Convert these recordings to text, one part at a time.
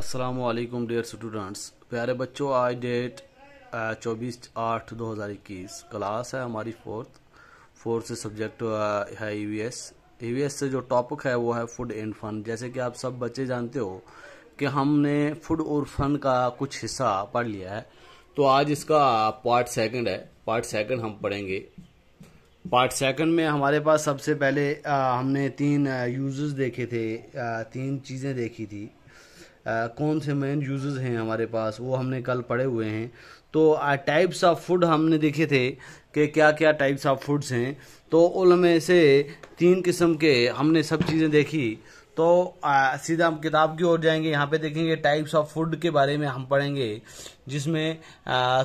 Aslam dear students प्यारे बच्चों आज डेट चौबीस आठ दो हज़ार इक्कीस क्लास है हमारी फोर्थ फोर्थ से सब्जेक्ट है E V S E V S से जो टॉपिक है वो है फूड एंड फन जैसे कि आप सब बच्चे जानते हो कि हमने फूड और फन का कुछ हिस्सा पढ़ लिया है तो आज इसका पार्ट सेकंड है पार्ट सेकंड हम पढ़ेंगे पार्ट सेकंड में हमारे पास सबसे पहले आ, हमने तीन यूज़ देखे थे आ, तीन चीज़ें देखी थी कौन से मेन यूजेस हैं हमारे पास वो हमने कल पढ़े हुए हैं तो टाइप्स ऑफ फूड हमने देखे थे कि क्या क्या टाइप्स ऑफ फूड्स हैं तो उनमें से तीन किस्म के हमने सब चीज़ें देखी तो आ, सीधा हम किताब की ओर जाएंगे यहाँ पे देखेंगे टाइप्स ऑफ फूड के बारे में हम पढ़ेंगे जिसमें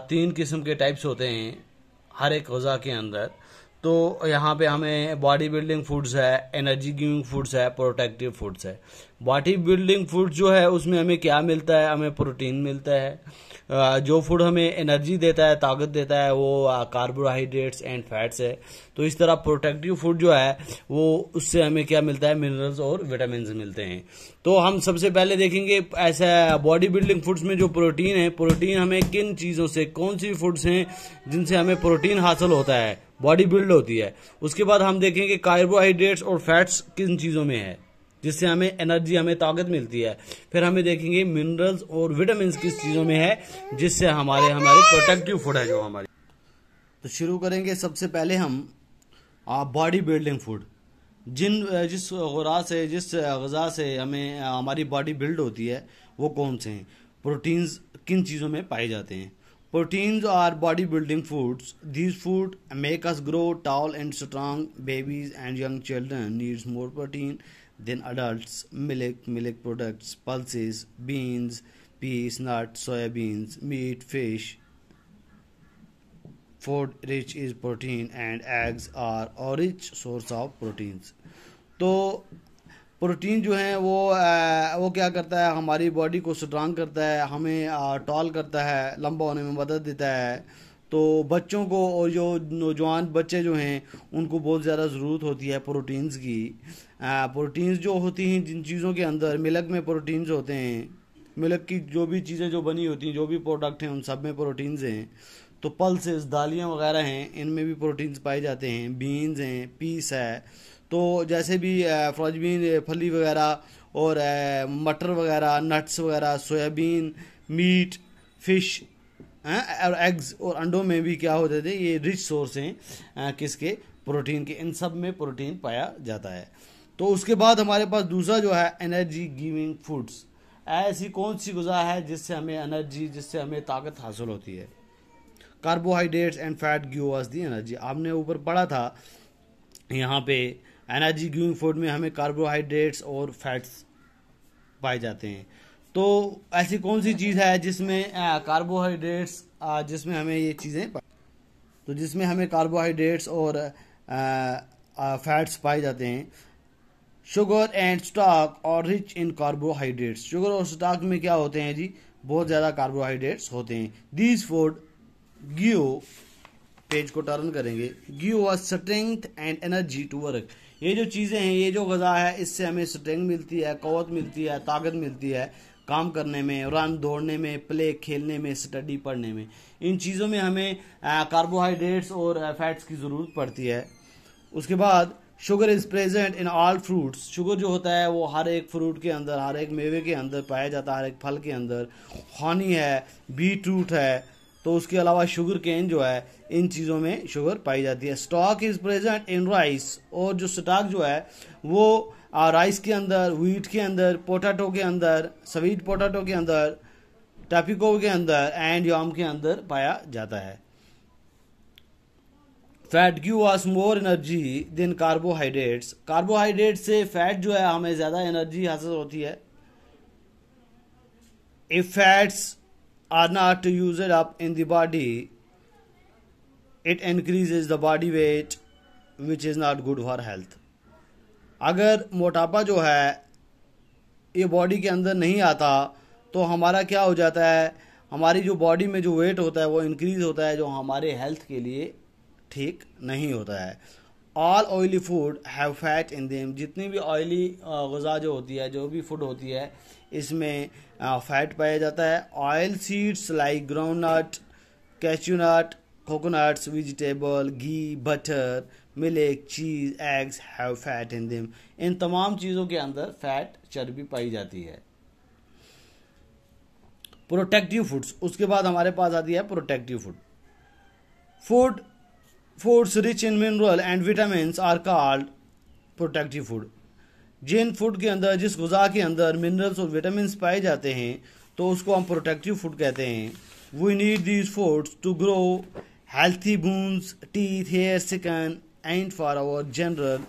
तीन किस्म के टाइप्स होते हैं हर एक गज़ा के अंदर तो यहाँ पे हमें बॉडी बिल्डिंग फूड्स है एनर्जी गिविंग फूड्स है प्रोटेक्टिव फूड्स है बॉडी बिल्डिंग फूड जो है उसमें हमें क्या मिलता है हमें प्रोटीन मिलता है जो फूड हमें एनर्जी देता है ताकत देता है वो कार्बोहाइड्रेट्स एंड फैट्स है तो इस तरह प्रोटेक्टिव फूड जो है वो उससे हमें क्या मिलता है मिनरल्स और विटामिन मिलते हैं तो हम सबसे पहले देखेंगे ऐसा बॉडी बिल्डिंग फूड्स में जो प्रोटीन है प्रोटीन हमें किन चीज़ों से कौन सी फूड्स हैं जिनसे हमें प्रोटीन हासिल होता है बॉडी बिल्ड होती है उसके बाद हम देखेंगे कार्बोहाइड्रेट्स और फैट्स किन चीज़ों में है जिससे हमें एनर्जी हमें ताकत मिलती है फिर हमें देखेंगे मिनरल्स और विटामिन किस चीज़ों में है जिससे हमारे हमारे प्रोटेक्टिव फूड है जो हमारी तो शुरू करेंगे सबसे पहले हम बॉडी बिल्डिंग फूड जिन जिस खुरा से जिस गज़ा से हमें हमारी बॉडी बिल्ड होती है वो कौन से हैं प्रोटीन्स किन चीज़ों में पाए जाते हैं proteins are body building foods this food make us grow tall and strong babies and young children needs more protein then adults, milk, milk products, pulses, beans, peas, nuts, beans meat, fish. Food rich is protein and eggs are a rich source of proteins. to protein जो है वो आ, वो क्या करता है हमारी body को strong करता है हमें टॉल करता है लंबा होने में मदद देता है तो बच्चों को और जो नौजवान बच्चे जो हैं उनको बहुत ज़्यादा ज़रूरत होती है प्रोटीन्स की प्रोटीन्स जो होती हैं जिन चीज़ों के अंदर मिलक में प्रोटीन्स होते हैं मिलक की जो भी चीज़ें जो बनी होती हैं जो भी प्रोडक्ट हैं उन सब में प्रोटीन्स हैं तो पल्सेस दालियाँ वगैरह हैं इनमें भी प्रोटीन्स पाए जाते हैं बीन्स हैं पीस है तो जैसे भी फ्रॉजबीन फली वगैरह और मटर वगैरह नट्स वगैरह सोयाबीन मीट फिश और एग्स और अंडों में भी क्या होते थे ये रिच सोर्स हैं किसके प्रोटीन के इन सब में प्रोटीन पाया जाता है तो उसके बाद हमारे पास दूसरा जो है एनर्जी गिविंग फूड्स ऐसी कौन सी गुज़ा है जिससे हमें एनर्जी जिससे हमें ताकत हासिल होती है carbohydrates and fat give us the energy आपने ऊपर पढ़ा था यहाँ पे एनर्जी गिविंग फूड में हमें कार्बोहाइड्रेट्स और फैट्स पाए जाते हैं तो ऐसी कौन सी चीज़ है जिसमें कार्बोहाइड्रेट्स जिसमें हमें ये चीज़ें तो जिसमें हमें कार्बोहाइड्रेट्स और फैट्स पाए जाते हैं शुगर एंड स्टॉक और रिच इन कार्बोहाइड्रेट्स शुगर और स्टॉक में क्या होते हैं जी बहुत ज़्यादा कार्बोहाइड्रेट्स होते हैं दीज फूड गियो पेज को टर्न करेंगे give a strength and energy to work ये जो चीज़ें हैं ये जो गज़ा है इससे हमें स्ट्रेंथ मिलती है कौत मिलती है ताकत मिलती है काम करने में रन दौड़ने में प्ले खेलने में स्टडी पढ़ने में इन चीज़ों में हमें कार्बोहाइड्रेट्स और फैट्स की ज़रूरत पड़ती है उसके बाद sugar is present in all fruits sugar जो होता है वो हर एक फ्रूट के अंदर हर एक मेवे के अंदर पाया जाता है हर एक फल के अंदर हॉनी है बीट रूट है तो उसके अलावा शुगर केन जो है इन चीज़ों में शुगर पाई जाती है starch is present in rice और जो स्टॉक जो है वो और राइस के अंदर व्हीट के अंदर पोटाटो के अंदर स्वीट पोटैटो के अंदर टैपिको के अंदर एंड योम के अंदर पाया जाता है fat give us more energy than carbohydrates carbohydrate से फैट जो है हमें ज़्यादा एनर्जी हासिल होती है if fats are not use up in the body it increases the body weight which is not good for health अगर मोटापा जो है ये बॉडी के अंदर नहीं आता तो हमारा क्या हो जाता है हमारी जो बॉडी में जो वेट होता है वो इंक्रीज़ होता है जो हमारे हेल्थ के लिए ठीक नहीं होता है all oily food have fat in them जितनी भी ऑयली गज़ा जो होती है जो भी फूड होती है इसमें फैट पाया जाता है oil seeds like groundnut cashew nut Coconuts, vegetable, ghee butter milk cheese eggs have fat in them इन तमाम चीज़ों के अंदर फैट चर्बी पाई जाती है प्रोटेक्टिव फूड्स उसके बाद हमारे पास आती है protective food food foods rich in mineral and vitamin are called protective food जिन फूड के अंदर जिस गुजा के अंदर मिनरल्स और विटामिन पाए जाते हैं तो उसको हम प्रोटेक्टिव फूड कहते हैं we need these foods to grow healthy bones, teeth, hair, skin, and for our general